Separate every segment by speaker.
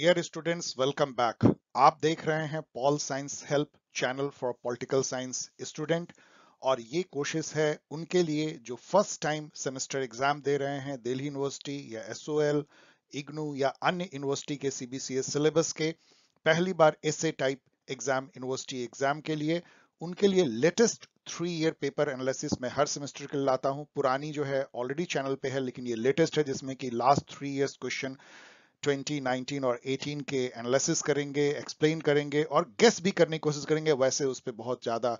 Speaker 1: dear students welcome back आप देख रहे हैं pol science Help channel for political science student और ये कोशिश है उनके लिए जो फर्स्ट टाइम सेमेस्टर एग्जाम दे रहे हैं दिल्ली यूनिवर्सिटी या एसओएल इग्नू या अन्य यूनिवर्सिटी के सीबीसीएस सिलेबस के पहली बार S type exam university exam के लिए उनके लिए latest three year paper analysis मैं हर सेमेस्टर के लिए लाता हूँ पुरानी जो है ऑलरेडी चैनल पे है लेकिन ये लेटेस्ट है जिसमें कि last three years question twenty nineteen और एटीन के एनालिसिस करेंगे एक्सप्लेन करेंगे और गेस भी करने की कोशिश करेंगे वैसे उस पर बहुत ज़्यादा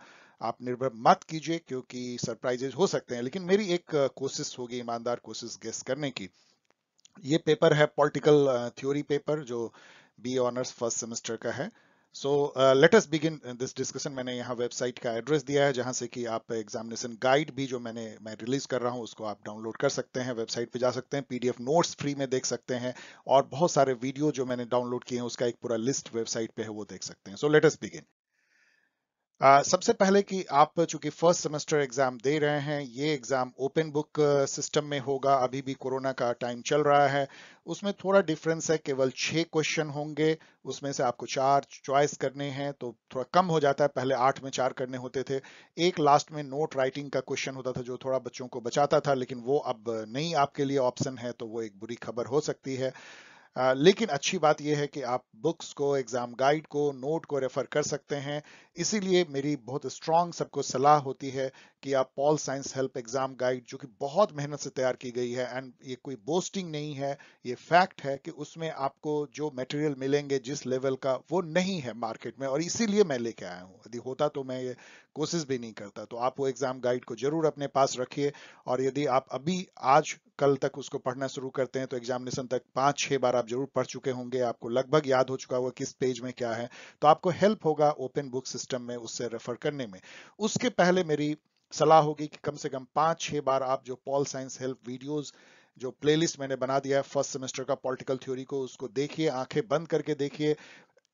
Speaker 1: आप निर्भर मत कीजिए क्योंकि सरप्राइजेज हो सकते हैं लेकिन मेरी एक कोशिश होगी ईमानदार कोशिश गेस करने की ये पेपर है पॉलिटिकल थ्योरी पेपर जो बी ऑनर्स फर्स्ट सेमेस्टर का है so let us begin this discussion मैंने यहाँ वेबसाइट का एड्रेस दिया है जहां से कि आप एग्जामिनेशन गाइड भी जो मैंने मैं रिलीज कर रहा हूँ उसको आप डाउनलोड कर सकते हैं वेबसाइट पे जा सकते हैं पीडीएफ नोट्स फ्री में देख सकते हैं और बहुत सारे वीडियो जो मैंने डाउनलोड किए हैं उसका एक पूरा लिस्ट वेबसाइट पे है वो देख सकते हैं सो लेटस बिगिन सबसे पहले कि आप चूंकि फर्स्ट सेमेस्टर एग्जाम दे रहे हैं ये एग्जाम ओपन बुक सिस्टम में होगा अभी भी कोरोना का टाइम चल रहा है उसमें थोड़ा डिफरेंस है केवल छह क्वेश्चन होंगे उसमें से आपको चार चॉइस करने हैं तो थोड़ा कम हो जाता है पहले आठ में चार करने होते थे एक लास्ट में नोट राइटिंग का क्वेश्चन होता था जो थोड़ा बच्चों को बचाता था लेकिन वो अब नहीं आपके लिए ऑप्शन है तो वो एक बुरी खबर हो सकती है लेकिन अच्छी बात यह है कि आप बुक्स को एग्जाम गाइड को नोट को रेफर कर सकते हैं इसीलिए मेरी बहुत स्ट्रांग सबको सलाह होती है किया Pol science Help exam guide जो कि बहुत मेहनत से तैयार की गई है एंड ये कोई बोस्टिंग नहीं है ये फैक्ट है कि उसमें आपको जो मटेरियल मिलेंगे जिस लेवल का वो नहीं है मार्केट में और इसीलिए मैं लेके आया हूँ यदि होता तो मैं ये कोशिश भी नहीं करता तो आप वो एग्जाम गाइड को जरूर अपने पास रखिए और यदि आप अभी आज कल तक उसको पढ़ना शुरू करते हैं तो एग्जामिनेशन तक पांच छह बार आप जरूर पढ़ चुके होंगे आपको लगभग याद हो चुका होगा किस पेज में क्या है तो आपको हेल्प होगा ओपन बुक सिस्टम में उससे रेफर करने में उसके पहले मेरी सलाह होगी कि कम से कम पांच छह बार आप जो पॉल साइंस हेल्प वीडियोज़ जो प्लेलिस्ट मैंने बना दिया है फर्स्ट सेमेस्टर का पॉलिटिकल थ्योरी को उसको देखिए आंखें बंद करके देखिए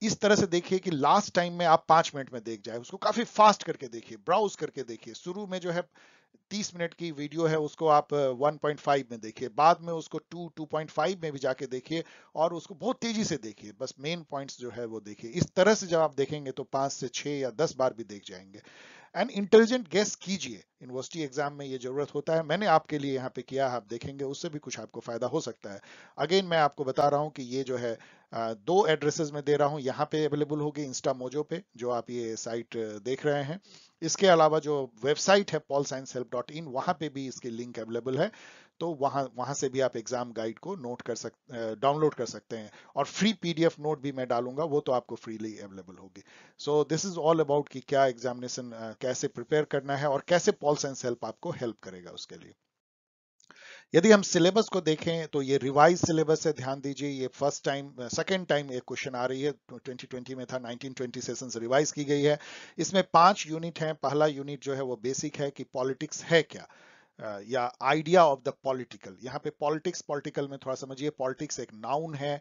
Speaker 1: इस तरह से देखिए कि लास्ट टाइम में आप पांच मिनट में देख जाए उसको काफी फास्ट करके देखिए ब्राउज करके देखिए शुरू में जो है तीस मिनट की वीडियो है उसको आप 1.5 में देखिए बाद में उसको 2 2.5 में भी जाके देखिए और उसको बहुत तेजी से देखिए बस मेन पॉइंट्स जो है वो देखिए इस तरह से जब आप देखेंगे तो पांच से छह या दस बार भी देख जाएंगे एंड इंटेलिजेंट गेस कीजिए यूनिवर्सिटी एग्जाम में ये जरूरत होता है मैंने आपके लिए यहाँ पे किया आप देखेंगे उससे भी कुछ आपको फायदा हो सकता है अगेन मैं आपको बता रहा हूँ कि ये जो है दो एड्रेसेस में दे रहा हूँ यहाँ पे अवेलेबल होगी इंस्टा मोजो पे जो आप ये साइट देख रहे हैं इसके अलावा जो वेबसाइट है Pol science help dot in वहां पे भी इसके लिंक अवेलेबल है तो वहां वहां से भी आप एग्जाम गाइड को नोट कर सकते डाउनलोड कर सकते हैं और फ्री पीडीएफ नोट भी मैं डालूंगा वो तो आपको फ्रीली अवेलेबल होगी so this is all about कि क्या एग्जामिनेशन कैसे प्रिपेयर करना है और कैसे पॉल साइंस हेल्प आपको हेल्प करेगा उसके लिए यदि हम सिलेबस को देखें तो ये रिवाइज सिलेबस है ध्यान दीजिए ये फर्स्ट टाइम सेकेंड टाइम एक क्वेश्चन आ रही है 2020 तो में था 1920 सेशंस रिवाइज की गई है इसमें पांच यूनिट हैं पहला यूनिट जो है वो बेसिक है कि पॉलिटिक्स है क्या या आइडिया ऑफ द पॉलिटिकल यहाँ पे पॉलिटिक्स पॉलिटिकल में थोड़ा समझिए पॉलिटिक्स एक नाउन है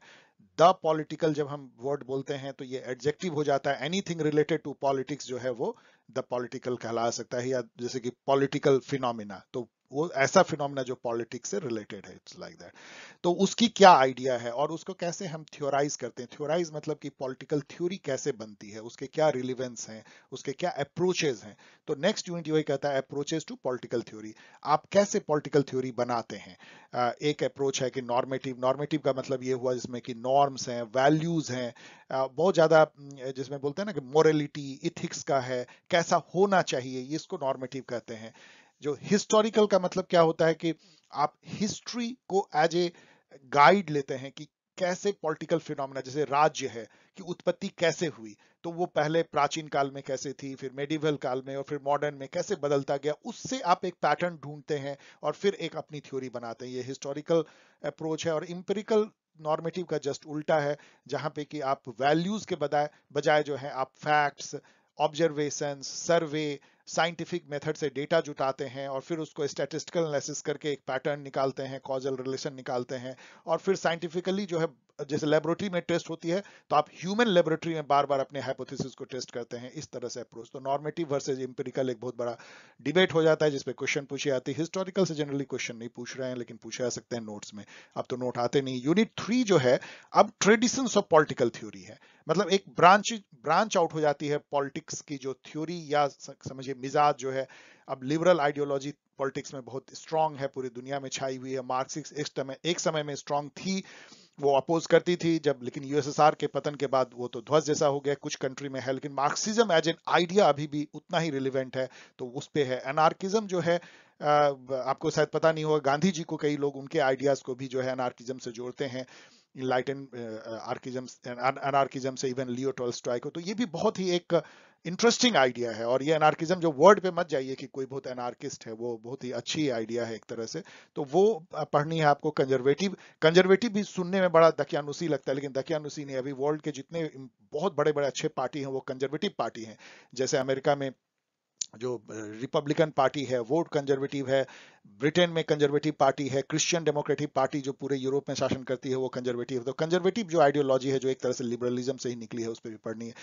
Speaker 1: द पॉलिटिकल जब हम वर्ड बोलते हैं तो ये एडजेक्टिव हो जाता है एनीथिंग रिलेटेड टू पॉलिटिक्स जो है वो द पॉलिटिकल कहला सकता है या जैसे कि पॉलिटिकल फिनोमिना तो वो ऐसा फिनोमिना जो पॉलिटिक्स से रिलेटेड है इट्स लाइक दैट तो उसकी क्या आइडिया है और उसको कैसे हम थ्योराइज करते हैं थ्योराइज मतलब कि पॉलिटिकल थ्योरी कैसे बनती है उसके क्या रिलीवेंस हैं उसके क्या अप्रोचेज हैं तो नेक्स्ट यूनिट यही कहता है अप्रोचेज टू पॉलिटिकल थ्योरी आप कैसे पॉलिटिकल थ्योरी बनाते हैं एक अप्रोच है कि नॉर्मेटिव नॉर्मेटिव का मतलब ये हुआ जिसमें कि नॉर्म्स हैं वैल्यूज हैं बहुत ज़्यादा जिसमें बोलते हैं ना कि मोरलिटी इथिक्स का है कैसा होना चाहिए इसको नॉर्मेटिव कहते हैं जो हिस्टोरिकल का मतलब क्या होता है कि आप हिस्ट्री को एज ए गाइड लेते हैं कि कैसे पॉलिटिकल फिनोमेना जैसे राज्य है कि उत्पत्ति कैसे हुई तो वो पहले प्राचीन काल में कैसे थी फिर मेडिवल काल में और फिर मॉडर्न में कैसे बदलता गया उससे आप एक पैटर्न ढूंढते हैं और फिर एक अपनी थ्योरी बनाते हैं ये हिस्टोरिकल अप्रोच है और इम्पेरिकल नॉर्मेटिव का जस्ट उल्टा है जहां पे कि आप वैल्यूज के बजाय बजाय जो है आप facts observation survey scientific method से डेटा जुटाते हैं और फिर उसको स्टैटिस्टिकल एनालिसिस करके एक पैटर्न निकालते हैं कॉजल रिलेशन निकालते हैं और फिर साइंटिफिकली जो है जैसे लेबोरेटरी में टेस्ट होती है तो आप ह्यूमन लेबोरेटरी में बार बार अपने हाइपोथेसिस को टेस्ट करते हैं इस तरह से अप्रोच तो नॉर्मेटिव वर्सेज इंपेरिकल एक बहुत बड़ा डिबेट हो जाता है जिसपे क्वेश्चन पूछे आते हैं हिस्टोरिकल से जनरली क्वेश्चन नहीं पूछ रहे हैं लेकिन पूछे जा सकते हैं नोट्स में अब तो नोट आते नहीं यूनिट थ्री जो है अब ट्रेडिशन ऑफ पॉलिटिकल थ्योरी है मतलब एक ब्रांच ब्रांच आउट हो जाती है पॉलिटिक्स की जो थ्योरी या समझिए मिजाज जो है अब लिबरल आइडियोलॉजी पॉलिटिक्स में बहुत स्ट्रांग है पूरी दुनिया में छाई हुई है मार्क्सिस्ट एक समय एक समय में स्ट्रांग थी वो अपोज करती थी जब लेकिन यूएसएसआर के पतन के बाद वो तो ध्वज जैसा हो गया कुछ कंट्री में है लेकिन मार्क्सिज्म एज एन आइडिया अभी भी उतना ही रिलेवेंट है तो उस पर है एनार्किज्म जो है आपको शायद पता नहीं होगा गांधी जी को कई लोग उनके आइडियाज को भी जो है अनार्किज्म से जोड़ते हैं लाइटन आर्किज्म एनार्किज्म से इवन लियो स्ट्राइक को तो ये भी बहुत ही एक इंटरेस्टिंग आइडिया है और ये एनार्किज्म जो वर्ड पे मत जाइए कि कोई बहुत एनार्किस्ट है वो बहुत ही अच्छी आइडिया है एक तरह से तो वो पढ़नी है आपको कंजर्वेटिव कंजर्वेटिव भी सुनने में बड़ा दकियानुसी लगता है लेकिन दकियानुसी नहीं अभी वर्ल्ड के जितने बहुत बड़े बड़े अच्छे पार्टी हैं वो कंजर्वेटिव पार्टी हैं जैसे अमेरिका में जो रिपब्लिकन पार्टी है वो कंजर्वेटिव है ब्रिटेन में कंजर्वेटिव पार्टी है क्रिश्चियन डेमोक्रेटिक पार्टी जो पूरे यूरोप में शासन करती है वो कंजर्वेटिव है तो कंजर्वेटिव जो आइडियोलॉजी है जो एक तरह से लिबरलिज्म से ही निकली है उस पर भी पढ़नी है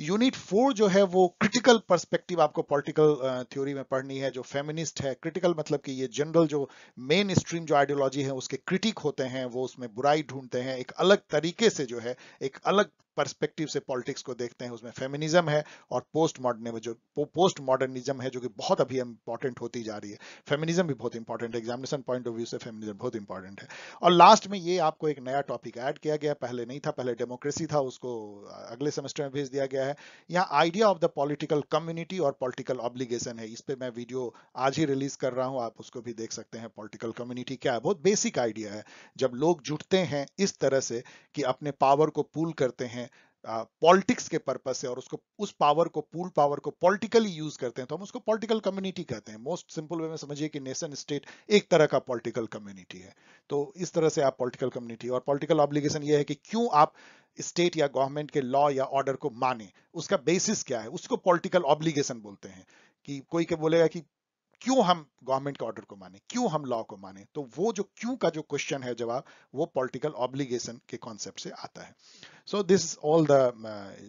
Speaker 1: यूनिट फोर जो है वो क्रिटिकल पर्सपेक्टिव आपको पॉलिटिकल थ्योरी में पढ़नी है जो फेमिनिस्ट है क्रिटिकल मतलब कि ये जनरल जो मेन स्ट्रीम जो आइडियोलॉजी है उसके क्रिटिक होते हैं वो उसमें बुराई ढूंढते हैं एक अलग तरीके से जो है एक अलग पर्सपेक्टिव से पॉलिटिक्स को देखते हैं उसमें फेमिनिज्म है और पोस्ट मॉडर्न जो पोस्ट मॉडर्निज्म है जो कि बहुत अभी इंपॉर्टेंट होती जा रही है फेमिनिज्म भी बहुत बहुत इंपॉर्टेंट है एग्जामिनेशन पॉइंट ऑफ व्यू से फेमिनिज्म बहुत इंपॉर्टेंट है और लास्ट में ये आपको एक नया टॉपिक ऐड किया गया पहले नहीं था पहले डेमोक्रेसी था उसको अगले सेमेस्टर में भेज दिया गया है यहाँ idea of the political community और पॉलिटिकल ऑब्लिगेशन है इस पर मैं वीडियो आज ही रिलीज कर रहा हूँ आप उसको भी देख सकते हैं पॉलिटिकल कम्युनिटी क्या है बहुत बेसिक आइडिया है जब लोग जुटते हैं इस तरह से कि अपने पावर को पूल करते हैं पॉलिटिक्स के पर्पज से और उसको उस पावर को पूल पावर को पॉलिटिकली यूज करते हैं तो हम उसको पॉलिटिकल कम्युनिटी कहते हैं मोस्ट सिंपल वे में समझिए कि नेशन स्टेट एक तरह का पॉलिटिकल कम्युनिटी है तो इस तरह से आप पॉलिटिकल कम्युनिटी और पॉलिटिकल ऑब्लिगेशन ये है कि क्यों आप स्टेट या गवर्नमेंट के लॉ या ऑर्डर को माने उसका बेसिस क्या है उसको पॉलिटिकल ऑब्लिगेशन बोलते हैं कि कोई के बोलेगा कि क्यों हम गवर्नमेंट के ऑर्डर को माने क्यों हम लॉ को माने तो वो जो क्यों का जो क्वेश्चन है जवाब वो पॉलिटिकल ऑब्लिगेशन के कॉन्सेप्ट से आता है सो दिस ऑल द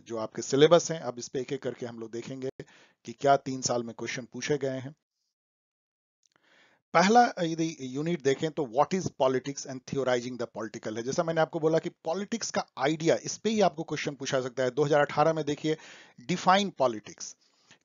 Speaker 1: जो आपके सिलेबस हैं अब इस पे एक एक करके हम लोग देखेंगे कि क्या तीन साल में क्वेश्चन पूछे गए हैं पहला यदि यूनिट देखें तो what is politics and theorising the political है जैसा मैंने आपको बोला कि पॉलिटिक्स का आइडिया इस पे ही आपको क्वेश्चन पूछा सकता है 2018 में देखिए define politics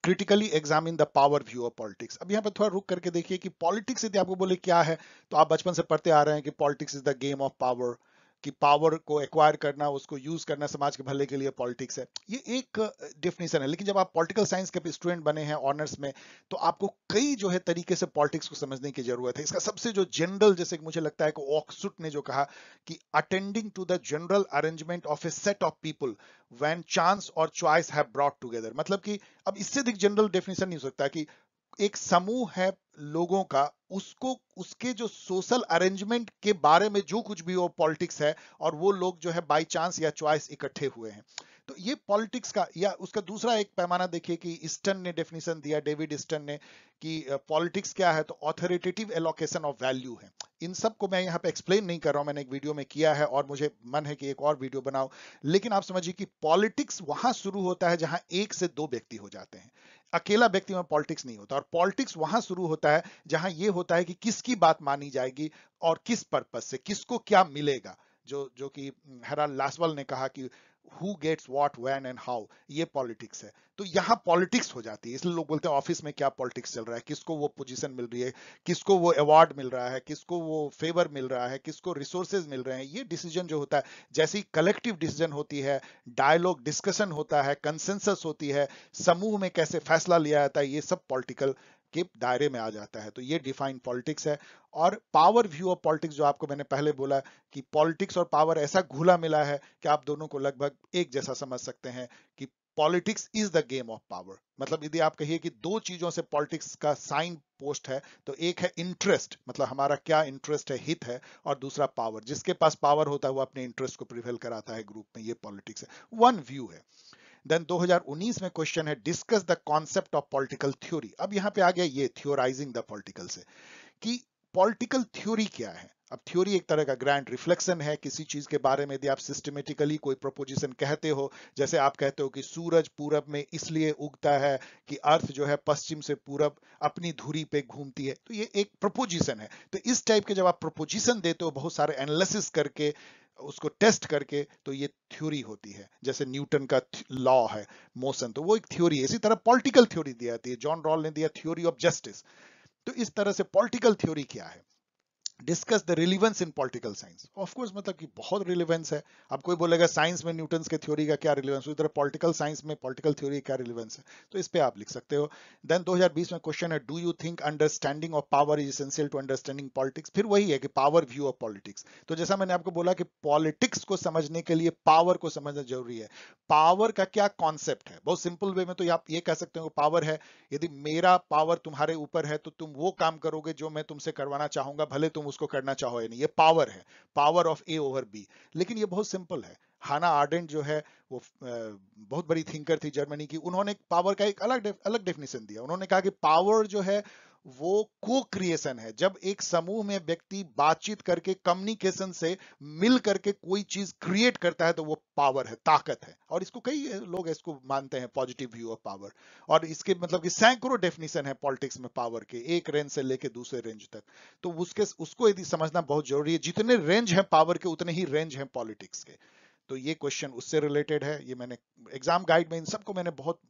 Speaker 1: critically examine the power view of politics अब यहाँ पर थोड़ा रुक करके देखिए कि पॉलिटिक्स यदि आपको बोले क्या है तो आप बचपन से पढ़ते आ रहे हैं कि politics is the game of power कि पावर को एक्वायर करना उसको यूज करना समाज के भले के लिए पॉलिटिक्स है ये एक डेफिनेशन है लेकिन जब आप पॉलिटिकल साइंस के स्टूडेंट बने हैं ऑनर्स में तो आपको कई जो है तरीके से पॉलिटिक्स को समझने की जरूरत है इसका सबसे जो जनरल जैसे मुझे लगता है कि ऑक्सुट ने जो कहा कि attending to the general arrangement of a set of people when chance और च्वाइस हैव ब्रॉड टूगेदर मतलब कि अब इससे अधिक जनरल डेफिनेशन नहीं हो सकता कि एक समूह है लोगों का उसको उसके जो सोशल अरेंजमेंट के बारे में जो कुछ भी वो पॉलिटिक्स है और वो लोग जो है बाय चांस या चॉइस इकट्ठे हुए हैं तो ये पॉलिटिक्स का या उसका दूसरा एक पैमाना देखिए कि ईस्टर्न ने डेफिनेशन दिया डेविड ईस्टर्न ने कि पॉलिटिक्स क्या है तो ऑथोरिटेटिव एलोकेशन ऑफ वैल्यू है इन सब को मैं यहाँ पे एक्सप्लेन नहीं कर रहा हूँ मैंने एक वीडियो में किया है और मुझे मन है कि एक और वीडियो बनाओ लेकिन आप समझिए कि पॉलिटिक्स वहां शुरू होता है जहां एक से दो व्यक्ति हो जाते हैं अकेला व्यक्ति में पॉलिटिक्स नहीं होता और पॉलिटिक्स वहां शुरू होता है जहां ये होता है कि किसकी बात मानी जाएगी और किस पर्पज से किसको क्या मिलेगा जो जो कि हेराल्ड लासवाल ने कहा कि who gets what when and how ये पॉलिटिक्स है तो यहाँ पॉलिटिक्स हो जाती है इसलिए लोग बोलते हैं ऑफिस में क्या पॉलिटिक्स चल रहा है किसको वो पोजीशन मिल रही है किसको वो अवार्ड मिल रहा है किसको वो फेवर मिल रहा है किसको रिसोर्सेज मिल रहे हैं ये डिसीजन जो होता है जैसी कलेक्टिव डिसीजन होती है डायलॉग डिस्कशन होता है कंसेंसस होती है समूह में कैसे फैसला लिया जाता है ये सब पॉलिटिकल के दायरे में आ जाता है तो ये डिफाइन पॉलिटिक्स है और पावर व्यू ऑफ पॉलिटिक्स जो आपको मैंने पहले बोला कि पॉलिटिक्स और पावर ऐसा घुला मिला है कि आप दोनों को लगभग एक जैसा समझ सकते हैं कि politics is the game of power मतलब यदि आप कहिए कि दो चीजों से पॉलिटिक्स का साइन पोस्ट है तो एक है इंटरेस्ट मतलब हमारा क्या इंटरेस्ट है हित है और दूसरा पावर जिसके पास पावर होता है वो अपने इंटरेस्ट को प्रिवेल कराता है ग्रुप में ये पॉलिटिक्स है वन व्यू है देन 2019 में क्वेश्चन है discuss the concept of political theory अब यहां पे आ गया ये थियोराइजिंग द पॉलिटिकल से कि पॉलिटिकल थ्योरी क्या है अब थ्योरी एक तरह का ग्रैंड रिफ्लेक्शन है किसी चीज के बारे में यदि आप सिस्टमेटिकली कोई प्रपोजिशन कहते हो जैसे आप कहते हो कि सूरज पूरब में इसलिए उगता है कि अर्थ जो है पश्चिम से पूरब अपनी धुरी पे घूमती है तो ये एक प्रपोजिशन है तो इस टाइप के जब आप प्रपोजिशन देते हो बहुत सारे एनालिसिस करके उसको टेस्ट करके तो ये थ्योरी होती है जैसे न्यूटन का लॉ है मोशन तो वो एक थ्योरी है इसी तरह पॉलिटिकल थ्योरी दी जाती है जॉन रॉल ने दिया थ्योरी ऑफ जस्टिस तो इस तरह से पॉलिटिकल थ्योरी क्या है discuss the relevance in political science of course मतलब कि बहुत रिलीवेंस है अब कोई बोलेगा साइंस में न्यूटन्स के थ्योरी का क्या रिलीवेंस उधर पॉलिटिकल साइंस में पॉलिटिकल थ्योरी क्या रिलीवेंस है तो इस पे आप लिख सकते हो देन 2020 में क्वेश्चन है do you think understanding of power is essential to understanding politics फिर वही है कि पावर व्यू ऑफ पॉलिटिक्स तो जैसा मैंने आपको बोला कि पॉलिटिक्स को समझने के लिए पावर को समझना जरूरी है पावर का क्या कॉन्सेप्ट है बहुत सिंपल वे में तो आप ये कह सकते हो पावर है यदि मेरा पावर तुम्हारे ऊपर है तो तुम वो काम करोगे जो मैं तुमसे करवाना चाहूंगा भले तुम उसको करना चाहो या नहीं ये पावर है power of A over B लेकिन ये बहुत सिंपल है हाना आर्डेंट जो है वो बहुत बड़ी थिंकर थी जर्मनी की उन्होंने पावर का एक अलग अलग डेफिनेशन दिया उन्होंने कहा कि पावर जो है वो को क्रिएशन है जब एक समूह में व्यक्ति बातचीत करके कम्युनिकेशन से मिल करके कोई चीज क्रिएट करता है तो वो पावर है ताकत है और इसको कई लोग इसको मानते हैं पॉजिटिव व्यू ऑफ पावर और इसके मतलब कि सैकड़ों डेफिनेशन है पॉलिटिक्स में पावर के एक रेंज से लेके दूसरे रेंज तक तो उसके उसको यदि समझना बहुत जरूरी है जितने रेंज है पावर के उतने ही रेंज है पॉलिटिक्स के तो ये क्वेश्चन उससे रिलेटेड है ये मैंने एग्जाम गाइड में इन सबको मैंने बहुत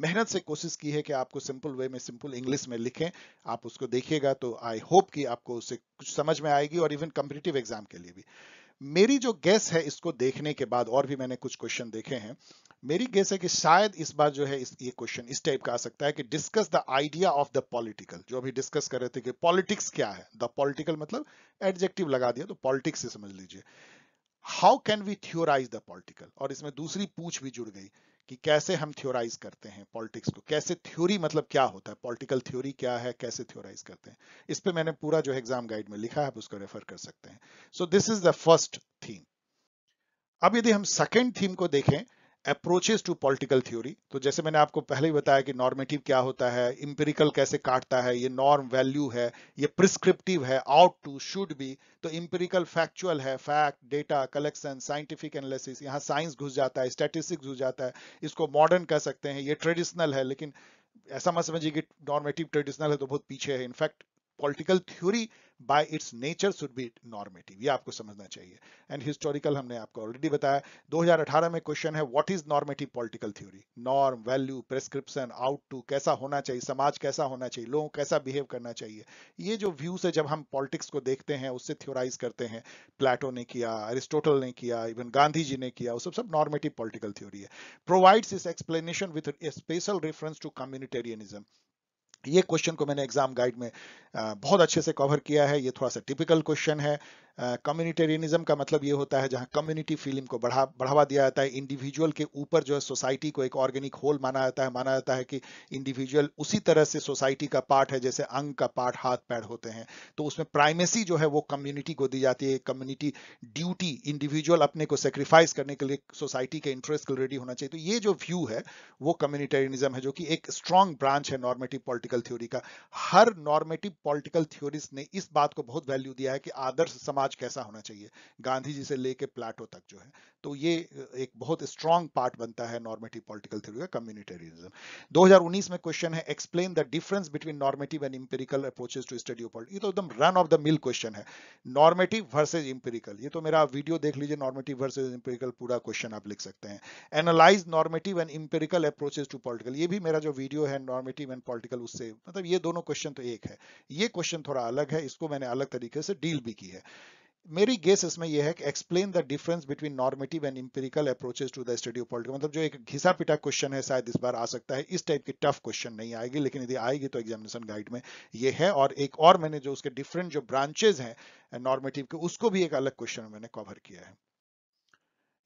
Speaker 1: मेहनत से कोशिश की है कि आपको सिंपल वे में सिंपल इंग्लिश में लिखें आप उसको देखिएगा तो आई होप कि आपको उसे कुछ समझ में आएगी और इवन कम्पिटिटिव एग्जाम के लिए भी मेरी जो गैस है इसको देखने के बाद और भी मैंने कुछ क्वेश्चन देखे हैं मेरी गैस है कि शायद इस बार जो है इस ये क्वेश्चन इस टाइप का आ सकता है कि discuss the idea of the political जो अभी डिस्कस कर रहे थे कि पॉलिटिक्स क्या है द पॉलिटिकल मतलब एडजेक्टिव लगा दिया तो पॉलिटिक्स से समझ लीजिए how can we theorise the political और इसमें दूसरी पूछ भी जुड़ गई कि कैसे हम थ्योराइज करते हैं पॉलिटिक्स को कैसे थ्योरी मतलब क्या होता है पॉलिटिकल थ्योरी क्या है कैसे थ्योराइज करते हैं इस पे मैंने पूरा जो एग्जाम गाइड में लिखा है आप उसको रेफर कर सकते हैं so this is the first theme अब यदि हम सेकेंड थीम को देखें अप्रोचेस टू पॉलिटिकल थ्योरी तो जैसे मैंने आपको पहले ही बताया कि नॉर्मेटिव क्या होता है इंपेरिकल कैसे काटता है ये नॉर्म वैल्यू है ये प्रिस्क्रिप्टिव है आउट टू शुड बी तो इंपेरिकल फैक्चुअल है fact data collection scientific analysis यहाँ साइंस घुस जाता है स्टेटिस्टिक्स घुस जाता है इसको मॉडर्न कह सकते हैं ये ट्रेडिशनल है लेकिन ऐसा मत समझिए कि नॉर्मेटिव ट्रेडिशनल है तो बहुत पीछे है in fact political theory by its nature should be normative ये आपको समझना चाहिए एंड हिस्टोरिकल हमने आपको ऑलरेडी बताया 2018 में क्वेश्चन है what is normative political theory norm value prescription ought to कैसा होना चाहिए समाज कैसा होना चाहिए लोगों कैसा बिहेव करना चाहिए ये जो व्यू से जब हम पॉलिटिक्स को देखते हैं उससे थ्योराइज करते हैं प्लेटो ने किया अरिस्टोटल ने किया इवन गांधी जी ने किया वो सब सब नॉर्मेटिव पॉलिटिकल थ्योरी है प्रोवाइड्स इस explanation with special reference to communitarianism ये क्वेश्चन को मैंने एग्जाम गाइड में बहुत अच्छे से कवर किया है ये थोड़ा सा टिपिकल क्वेश्चन है कम्युनिटेरियनिज्म का मतलब ये होता है जहाँ कम्युनिटी फीलिंग को बढ़ा बढ़ावा दिया जाता है इंडिविजुअल के ऊपर जो है सोसाइटी को एक ऑर्गेनिक होल माना जाता है माना जाता है कि इंडिविजुअल उसी तरह से सोसाइटी का पार्ट है जैसे अंग का पार्ट हाथ पैर होते हैं तो उसमें प्राइमेसी जो है वो कम्युनिटी को दी जाती है कम्युनिटी ड्यूटी इंडिविजुअल अपने को सेक्रीफाइस करने के लिए सोसाइटी के इंटरेस्ट को रेडी होना चाहिए तो ये जो व्यू है वो कम्युनिटेरियनिज्म है जो कि एक स्ट्रांग ब्रांच है नॉर्मेटिव पॉलिटिकल थ्योरी का हर नॉर्मेटिव पॉलिटिकल थ्योरिस्ट ने इस बात को बहुत वैल्यू दिया है कि आदर्श समाज समाज कैसा होना चाहिए गांधी जी से लेके प्लाटो तक जो है तो ये एक बहुत स्ट्रांग पार्ट बनता है नॉर्मेटिव पॉलिटिकल थ्योरी का कम्युनिटेरियनिज्म 2019 में क्वेश्चन है explain the difference between normative and empirical approaches to study of ये तो एकदम run of the mill question है नॉर्मेटिव वर्सेज इंपेरिकल ये तो मेरा वीडियो देख लीजिए नॉर्मेटिव वर्सेज इंपेरिकल पूरा क्वेश्चन आप लिख सकते हैं analyse normative and empirical approaches to political ये भी मेरा जो वीडियो है नॉर्मेटिव एंड पॉलिटिकल उससे मतलब ये दोनों क्वेश्चन तो एक है ये क्वेश्चन थोड़ा अलग है इसको मैंने अलग तरीके से डील भी की है मेरी गेस इसमें यह है कि explain the difference between normative and empirical approaches to the study of politics मतलब जो एक घिसा पिटा क्वेश्चन है शायद इस बार आ सकता है इस टाइप की टफ क्वेश्चन नहीं आएगी लेकिन यदि आएगी तो एग्जामिनेशन गाइड में ये है और एक और मैंने जो उसके डिफरेंट जो ब्रांचेज हैं नॉर्मेटिव के उसको भी एक अलग क्वेश्चन मैंने कवर किया है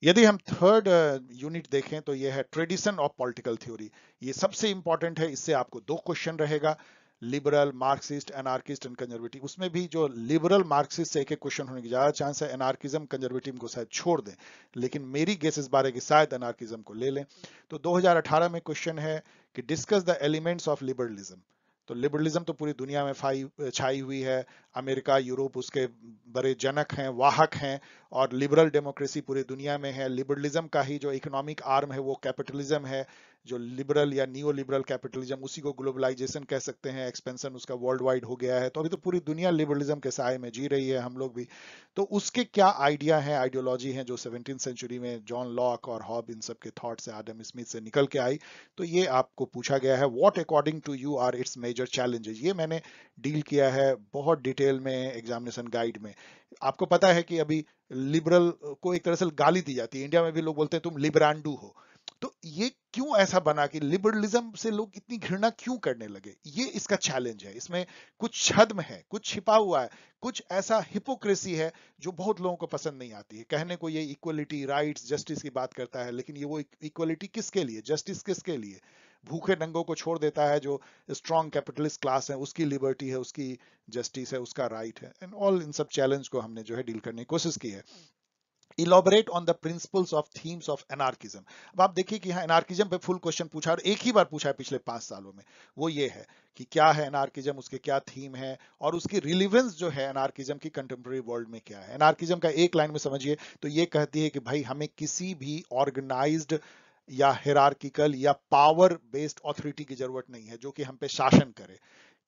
Speaker 1: यदि हम थर्ड यूनिट uh, देखें तो यह है ट्रेडिशन ऑफ पॉलिटिकल थ्योरी ये सबसे इंपॉर्टेंट है इससे आपको दो क्वेश्चन रहेगा liberal Marxist anarchist and conservative उसमें भी जो लिबरल मार्क्सिस्ट से एक एक क्वेश्चन होने की ज्यादा चांस है एनार्किज्म कंजर्वेटिव को शायद छोड़ दें लेकिन मेरी गेस इस बारे की शायद एनार्किज्म को ले लें तो 2018 में क्वेश्चन है कि discuss the elements of liberalism तो लिबरलिज्म तो पूरी दुनिया में छाई हुई है अमेरिका यूरोप उसके बड़े जनक हैं वाहक हैं और लिबरल डेमोक्रेसी पूरी दुनिया में है लिबरलिज्म का ही जो इकोनॉमिक आर्म है वो कैपिटलिज्म है जो लिबरल या न्यू लिबरल कैपिटलिज्म उसी को ग्लोबलाइजेशन कह सकते हैं एक्सपेंशन उसका वर्ल्ड वाइड हो गया है तो अभी तो पूरी दुनिया लिबरलिज्म के साय में जी रही है हम लोग भी तो उसके क्या आइडिया है आइडियोलॉजी है जो सेवनटीन सेंचुरी में जॉन लॉक और हॉब इन सब के थॉट से आडम स्मिथ से निकल के आई तो ये आपको पूछा गया है what according to you are its major challenges ये मैंने डील किया है बहुत डिटेल में एग्जामिनेशन गाइड में आपको पता है कि अभी लिबरल को एक तरह से गाली दी जाती है इंडिया में भी लोग बोलते हैं तुम लिबरांडू हो तो ये क्यों ऐसा बना कि लिबरलिज्म से लोग इतनी घृणा क्यों करने लगे ये इसका चैलेंज है इसमें कुछ छद्म है कुछ छिपा हुआ है कुछ ऐसा हिपोक्रेसी है जो बहुत लोगों को पसंद नहीं आती है कहने को ये इक्वलिटी राइट्स जस्टिस की बात करता है लेकिन ये वो इक्वलिटी किसके लिए जस्टिस किसके लिए भूखे नंगों को छोड़ देता है जो स्ट्रॉन्ग कैपिटलिस्ट क्लास है उसकी लिबर्टी है उसकी जस्टिस है उसका राइट है एंड ऑल इन सब चैलेंज को हमने जो है डील करने की कोशिश की है elaborate on the principles of themes of anarchism अब आप देखिए कि यहाँ एनार्किज्म पे फुल क्वेश्चन पूछा और एक ही बार पूछा है पिछले पांच सालों में वो ये है कि क्या है एनार्किज्म उसके क्या थीम है और उसकी रिलीवेंस जो है एनार्किज्म की कंटेम्प्रेरी वर्ल्ड में क्या है एनार्किज्म का एक लाइन में समझिए तो ये कहती है कि भाई हमें किसी भी ऑर्गेनाइज या हेरार्किकल या पावर बेस्ड ऑथोरिटी की जरूरत नहीं है जो कि हम पे शासन करे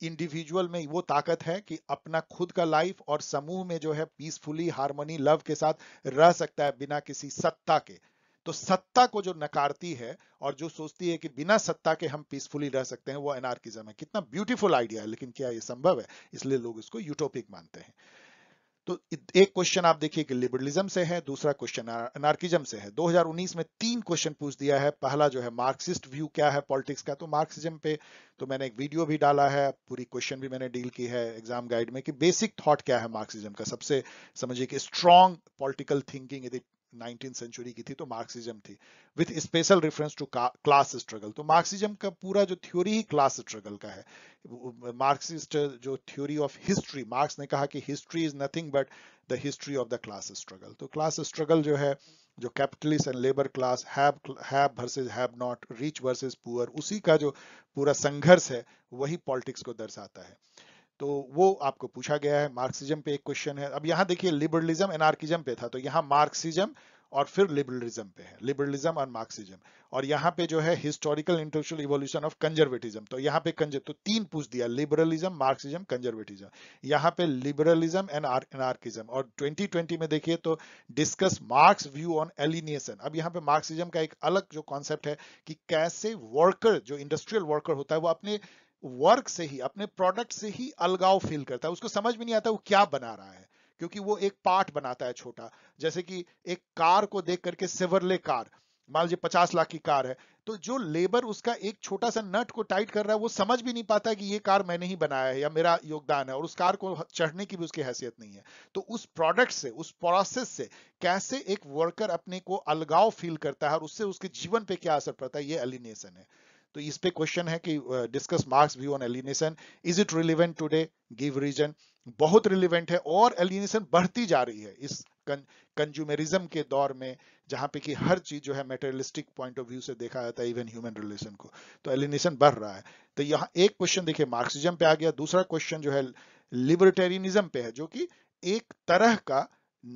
Speaker 1: इंडिविजुअल में वो ताकत है कि अपना खुद का लाइफ और समूह में जो है पीसफुली हारमोनी लव के साथ रह सकता है बिना किसी सत्ता के तो सत्ता को जो नकारती है और जो सोचती है कि बिना सत्ता के हम पीसफुली रह सकते हैं वो एनआरकिज्म है कितना ब्यूटीफुल आइडिया है लेकिन क्या ये संभव है इसलिए लोग इसको यूटोपिक मानते हैं तो एक क्वेश्चन आप देखिए कि लिबरलिज्म से है दूसरा क्वेश्चन अनार्किज्म से है 2019 में तीन क्वेश्चन पूछ दिया है पहला जो है मार्क्सिस्ट व्यू क्या है पॉलिटिक्स का तो मार्क्सिज्म पे तो मैंने एक वीडियो भी डाला है पूरी क्वेश्चन भी मैंने डील की है एग्जाम गाइड में कि बेसिक थॉट क्या है मार्क्सिज्म का सबसे समझिए कि स्ट्रॉन्ग पॉलिटिकल थिंकिंग यदि नाइनटीन सेंचुरी की थी तो मार्क्सिज्म थी with special reference to class struggle तो मार्क्सिज्म का पूरा जो थ्योरी ही क्लास स्ट्रगल का है मार्क्सिस्ट जो थ्योरी ऑफ हिस्ट्री मार्क्स ने कहा कि history is nothing but the history of the class struggle तो क्लास स्ट्रगल जो है जो capitalist and labour class have versus have not rich versus poor उसी का जो पूरा संघर्ष है वही पॉलिटिक्स को दर्शाता है तो वो आपको पूछा गया है मार्क्सिज्म पे एक क्वेश्चन है अब यहाँ देखिए लिबरलिज्म एनार्किज्म पे था तो यहाँ मार्क्सिज्म और फिर लिबरलिज्म पे है लिबरलिज्म और मार्क्सिज्म और यहाँ पे जो है historical intellectual evolution of conservatism तो यहाँ पे कंजर तो तीन पूछ दिया लिबरलिज्म मार्क्सिज्म कंजर्वेटिज्म यहाँ पे लिबरलिज्म एंड एनार्किज्म और 2020 में देखिए तो discuss Marx view on alienation अब यहाँ पे मार्क्सिज्म का एक अलग जो कॉन्सेप्ट है कि कैसे वर्कर जो इंडस्ट्रियल वर्कर होता है वो अपने वर्क से ही अपने प्रोडक्ट से ही अलगाव फील करता है उसको समझ में नहीं आता वो क्या बना रहा है क्योंकि वो एक पार्ट बनाता है छोटा जैसे कि एक कार को देख करके सिवरले कार मान लीजिए पचास लाख की कार है तो जो लेबर उसका एक छोटा सा नट को टाइट कर रहा है वो समझ भी नहीं पाता कि ये कार मैंने ही बनाया है या मेरा योगदान है और उस कार को चढ़ने की भी उसकी हैसियत नहीं है तो उस प्रोडक्ट से उस प्रोसेस से कैसे एक वर्कर अपने को अलगाव फील करता है और उससे उसके जीवन पे क्या असर पड़ता है ये एलिनेशन है तो इस पे क्वेश्चन है कि discuss Marx view on alienation is it relevant today give reason बहुत रिलीवेंट है और एलिनेशन बढ़ती जा रही है इस कंज्यूमरिज्म के दौर में जहां पे कि हर चीज जो है मेटेरियलिस्टिक पॉइंट ऑफ व्यू से देखा जाता है इवन ह्यूमन रिलेशन को तो एलिनेशन बढ़ रहा है तो यहाँ एक क्वेश्चन देखिए मार्क्सिज्म पे आ गया दूसरा क्वेश्चन जो है लिबर्टेरियनिज्म पे है जो कि एक तरह का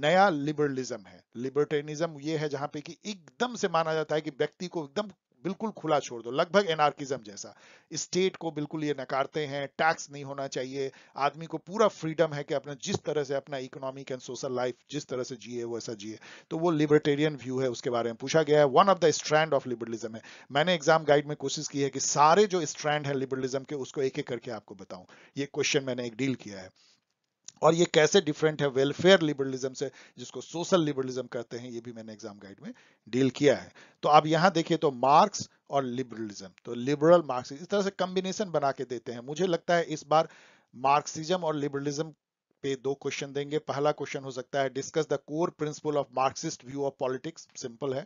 Speaker 1: नया लिबरलिज्म है लिबर्टेरियनिज्म ये है जहां पे कि एकदम से माना जाता है कि व्यक्ति को एकदम बिल्कुल खुला छोड़ दो लगभग एनार्किज्म जैसा स्टेट को बिल्कुल ये नकारते हैं टैक्स नहीं होना चाहिए आदमी को पूरा फ्रीडम है कि अपना जिस तरह से अपना इकोनॉमिक एंड सोशल लाइफ जिस तरह से जिए वैसा जिए तो वो लिबर्टेरियन व्यू है उसके बारे में पूछा गया है one of the strand of liberalism है मैंने एग्जाम गाइड में कोशिश की है कि सारे जो स्ट्रैंड है लिबरलिज्म के उसको एक एक करके आपको बताऊं ये क्वेश्चन मैंने एक डील किया है और ये कैसे डिफरेंट है वेलफेयर लिबरलिज्म से जिसको सोशल लिबरलिज्म कहते हैं ये भी मैंने एग्जाम गाइड में डील किया है तो आप यहाँ देखिए तो मार्क्स और लिबरलिज्म तो लिबरल मार्क्स इस तरह से कॉम्बिनेशन बना के देते हैं मुझे लगता है इस बार मार्क्सिज्म और लिबरलिज्म पे दो क्वेश्चन देंगे पहला क्वेश्चन हो सकता है discuss the core principle of Marxist view of politics simple है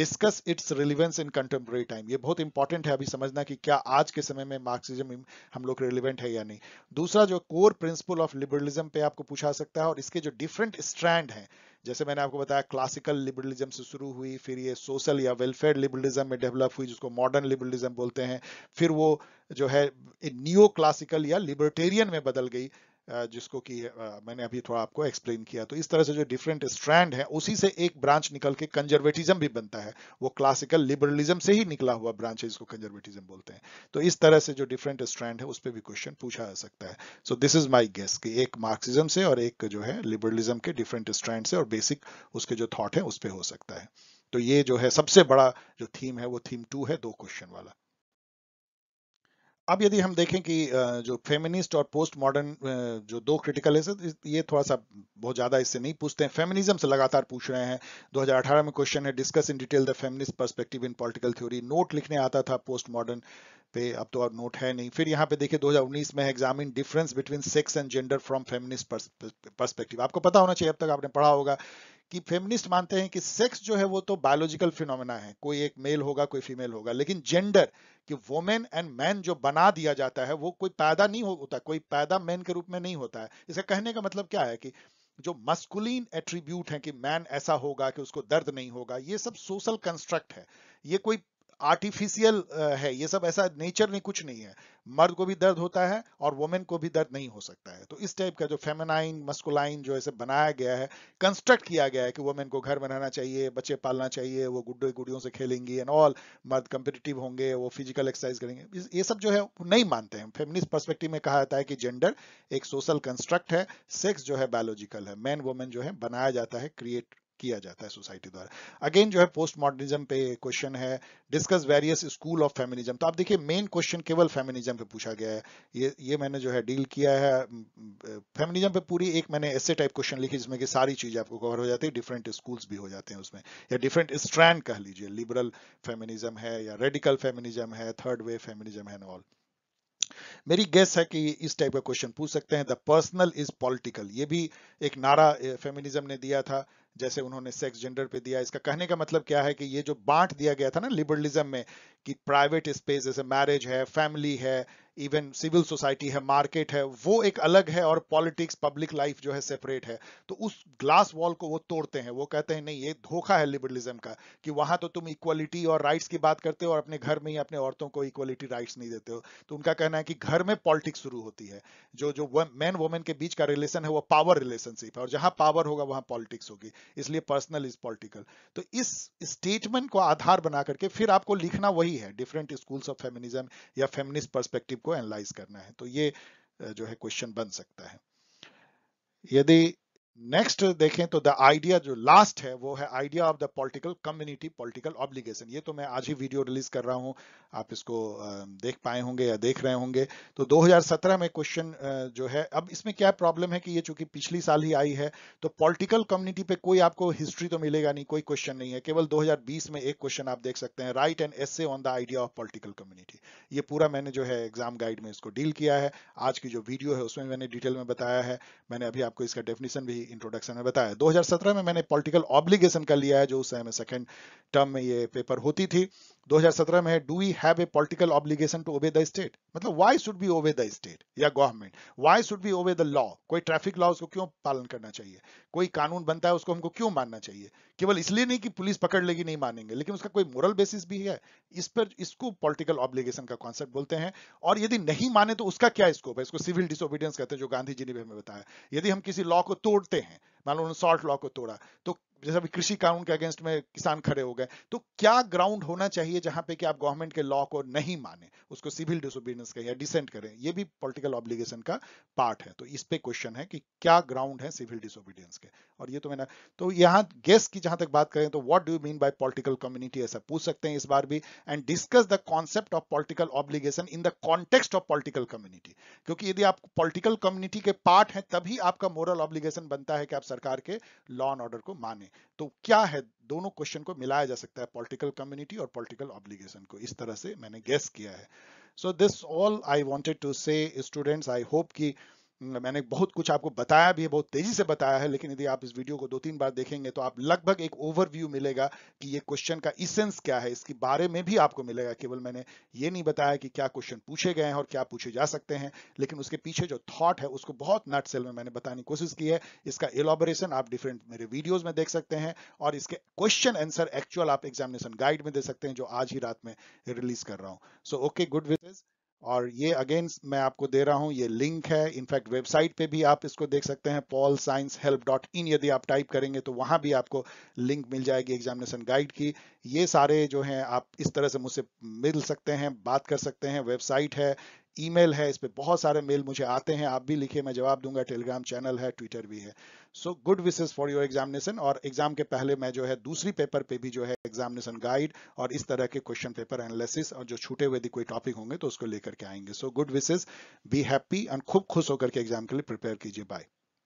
Speaker 1: discuss its relevance in contemporary time ये बहुत इंपॉर्टेंट है अभी समझना कि क्या आज के समय में मार्क्सिज्म हम लोग रिलिवेंट है या नहीं दूसरा जो कोर प्रिंसिपल ऑफ लिबरलिज्म पे आपको पूछा सकता है और इसके जो डिफरेंट स्ट्रैंड हैं जैसे मैंने आपको बताया क्लासिकल लिबरलिज्म से शुरू हुई फिर ये सोशल या वेलफेयर लिबरलिज्म में डेवलप हुई जिसको मॉडर्न लिबरलिज्म बोलते हैं फिर वो जो है न्यू क्लासिकल या लिबर्टेरियन में बदल गई जिसको कि मैंने अभी थोड़ा आपको एक्सप्लेन किया तो इस तरह से जो डिफरेंट स्ट्रैंड है उसी से एक ब्रांच निकल के कंजर्वेटिज्म भी बनता है वो क्लासिकल लिबरलिज्म से ही निकला हुआ ब्रांच है जिसको कंजर्वेटिज्म बोलते हैं तो इस तरह से जो डिफरेंट स्ट्रैंड है उस पर भी क्वेश्चन पूछा जा सकता है so this is my guess की एक मार्क्सिज्म से और एक जो है लिबरलिज्म के डिफरेंट स्ट्रैंड से और बेसिक उसके जो थॉट है उस पर हो सकता है तो ये जो है सबसे बड़ा जो थीम है वो थीम टू है दो क्वेश्चन वाला अब यदि हम देखें कि जो फेमिनिस्ट और पोस्ट मॉडर्न जो दो क्रिटिकल है ये थोड़ा सा बहुत ज़्यादा इससे नहीं पूछते हैं फेमिनिज्म से लगातार पूछ रहे हैं 2018 में क्वेश्चन है discuss in detail the feminist perspective in political theory note लिखने आता था पोस्ट मॉडर्न पे अब तो अब नोट है नहीं फिर यहाँ पे देखिए 2019 में examine difference between sex and gender from feminist perspective आपको पता होना चाहिए अब तक आपने पढ़ा होगा कि फेमिनिस्ट मानते हैं कि सेक्स जो है वो तो बायोलॉजिकल फिनोमेना है कोई एक मेल होगा कोई फीमेल होगा लेकिन जेंडर कि वोमेन एंड मैन जो बना दिया जाता है वो कोई पैदा नहीं होता कोई पैदा मैन के रूप में नहीं होता है इसका कहने का मतलब क्या है कि जो मस्कुलीन एट्रीब्यूट है कि मैन ऐसा होगा कि उसको दर्द नहीं होगा ये सब सोशल कंस्ट्रक्ट है ये कोई आर्टिफिशियल है ये सब ऐसा नेचर नहीं कुछ नहीं है मर्द को भी दर्द होता है और वोमेन को भी दर्द नहीं हो सकता है तो इस टाइप का जो फेमेनाइन मस्कुलाइन जो ऐसे बनाया गया है कंस्ट्रक्ट किया गया है कि वोमेन को घर बनाना चाहिए बच्चे पालना चाहिए वो गुड्डे गुड़ियों से खेलेंगी एंड ऑल मर्द कंपिटेटिव होंगे वो फिजिकल एक्सरसाइज करेंगे ये सब जो है नहीं मानते हैं फेमिनिस्ट परस्पेक्टिव में कहा जाता है कि जेंडर एक सोशल कंस्ट्रक्ट है सेक्स जो है बायोलॉजिकल है मैन वोमेन जो है बनाया जाता है क्रिएट किया जाता है सोसाइटी द्वारा अगेन जो है पोस्ट मॉडर्निज्म पे क्वेश्चन है discuss various school of feminism तो आप देखिए मेन क्वेश्चन केवल फेमिनिज्म पे पूछा गया है ये ये मैंने जो है डील किया है फेमिनिज्म पे पूरी एक मैंने ऐसे टाइप क्वेश्चन लिखी जिसमें कि सारी चीजें आपको कवर हो जाती है डिफरेंट स्कूल्स भी हो जाते हैं उसमें या डिफरेंट स्ट्रैंड कह लीजिए लिबरल फेमिनिज्म है या रेडिकल फेमिनिज्म है थर्ड वे फेमिनिज्म है एंड ऑल मेरी गेस है कि इस टाइप का क्वेश्चन पूछ सकते हैं द पर्सनल इज पॉलिटिकल ये भी एक नारा फेमिनिज्म ने दिया था जैसे उन्होंने सेक्स जेंडर पे दिया इसका कहने का मतलब क्या है कि ये जो बांट दिया गया था ना लिबरलिज्म में कि प्राइवेट स्पेस जैसे मैरिज है फैमिली है इवन सिविल सोसाइटी है मार्केट है वो एक अलग है और पॉलिटिक्स पब्लिक लाइफ जो है सेपरेट है तो उस ग्लास वॉल को वो तोड़ते हैं वो कहते हैं नहीं ये धोखा है लिबरलिज्म का कि वहां तो तुम इक्वलिटी और राइट्स की बात करते हो और अपने घर में ही अपने औरतों को इक्वलिटी राइट्स नहीं देते हो तो उनका कहना है कि घर में पॉलिटिक्स शुरू होती है जो जो मैन वोमेन के बीच का रिलेशन है वो पावर रिलेशनशिप है और जहां पावर होगा वहां पॉलिटिक्स होगी इसलिए पर्सनल इज पॉलिटिकल तो इस स्टेटमेंट को आधार बना करके फिर आपको लिखना वही है डिफरेंट स्कूल्स ऑफ फेमिनिज्म या फेमिनिस्ट पर्सपेक्टिव को एनालाइज करना है तो ये जो है क्वेश्चन बन सकता है यदि नेक्स्ट देखें तो द आइडिया जो लास्ट है वो है idea of the political community political obligation ये तो मैं आज ही वीडियो रिलीज कर रहा हूं आप इसको देख पाए होंगे या देख रहे होंगे तो 2017 में क्वेश्चन जो है अब इसमें क्या प्रॉब्लम है कि ये चूंकि पिछली साल ही आई है तो पॉलिटिकल कम्युनिटी पे कोई आपको हिस्ट्री तो मिलेगा नहीं कोई क्वेश्चन नहीं है केवल दो में एक क्वेश्चन आप देख सकते हैं right and S on the idea of political community ये पूरा मैंने जो है एग्जाम गाइड में इसको डील किया है आज की जो वीडियो है उसमें मैंने डिटेल में बताया है मैंने अभी आपको इसका डेफिनेशन भी इंट्रोडक्शन में बताया दो में मैंने पॉलिटिकल ऑब्लिगेशन का लिया है जो उस समय सेकेंड टर्म में ये पेपर होती थी 2017 में है do we have a political obligation to obey the state मतलब why should be obey the state या government why should be obey the law कोई ट्रैफिक लॉ उसको क्यों पालन करना चाहिए कोई कानून बनता है उसको हमको क्यों मानना चाहिए केवल इसलिए नहीं कि पुलिस पकड़ लेगी नहीं मानेंगे लेकिन उसका कोई मोरल बेसिस भी है इस पर इसको पॉलिटिकल ऑब्लिगेशन का कॉन्सेप्ट बोलते हैं और यदि नहीं माने तो उसका क्या स्कोप है इसको सिविल डिसोबीडियंस कहते हैं जो गांधी जी ने भी हमें बताया यदि हम किसी लॉ को तोड़ते हैं मान लो उन्होंने सॉल्ट लॉ को तोड़ा तो जैसे अभी कृषि कानून के अगेंस्ट में किसान खड़े हो गए तो क्या ग्राउंड होना चाहिए जहां पे कि आप गवर्नमेंट के लॉ को नहीं माने उसको सिविल डिसोबीडियंस करें या डिसेंट करें ये भी पॉलिटिकल ऑब्लिगेशन का पार्ट है तो इस पे क्वेश्चन है कि क्या ग्राउंड है सिविल डिसोबीडियंस के और ये तो मैंने तो यहाँ गेस्ट की जहां तक बात करें तो what do mean by political community ऐसा पूछ सकते हैं इस बार भी and discuss the concept of political obligation in the context of political community क्योंकि यदि आप पोलिटिकल कम्युनिटी के पार्ट है तभी आपका मोरल ऑब्लिगेशन बनता है कि आप सरकार के लॉ एंड ऑर्डर को माने तो क्या है दोनों क्वेश्चन को मिलाया जा सकता है पॉलिटिकल कम्युनिटी और पॉलिटिकल ऑब्लिगेशन को इस तरह से मैंने गेस किया है so this all I wanted to say students I hope की मैंने बहुत कुछ आपको बताया भी है बहुत तेजी से बताया है लेकिन यदि आप इस वीडियो को दो तीन बार देखेंगे तो आप लगभग एक ओवरव्यू मिलेगा कि ये क्वेश्चन का इसेंस क्या है इसके बारे में भी आपको मिलेगा केवल मैंने ये नहीं बताया कि क्या क्वेश्चन पूछे गए हैं और क्या पूछे जा सकते हैं लेकिन उसके पीछे जो थॉट है उसको बहुत नट सेल में मैंने बताने की कोशिश की है इसका एलॉबरेशन आप डिफरेंट मेरे वीडियोज में देख सकते हैं और इसके क्वेश्चन आंसर एक्चुअल आप एग्जामिनेशन गाइड में दे सकते हैं जो आज ही रात में रिलीज कर रहा हूँ सो ओके गुड विशेज और ये अगेन मैं आपको दे रहा हूँ ये लिंक है इनफैक्ट वेबसाइट पे भी आप इसको देख सकते हैं pol science help dot in यदि आप टाइप करेंगे तो वहां भी आपको लिंक मिल जाएगी एग्जामिनेशन गाइड की ये सारे जो हैं आप इस तरह से मुझसे मिल सकते हैं बात कर सकते हैं वेबसाइट है ईमेल है इस पर बहुत सारे मेल मुझे आते हैं आप भी लिखिए मैं जवाब दूंगा टेलीग्राम चैनल है ट्विटर भी है so good wishes for your examination और एग्जाम के पहले मैं जो है दूसरी पेपर पे भी जो है एग्जामिनेशन गाइड और इस तरह के क्वेश्चन पेपर एनालिसिस और जो छूटे हुए कोई टॉपिक होंगे तो उसको लेकर के आएंगे so good wishes be happy and खूब खुश होकर के एग्जाम के लिए प्रिपेयर कीजिए बाय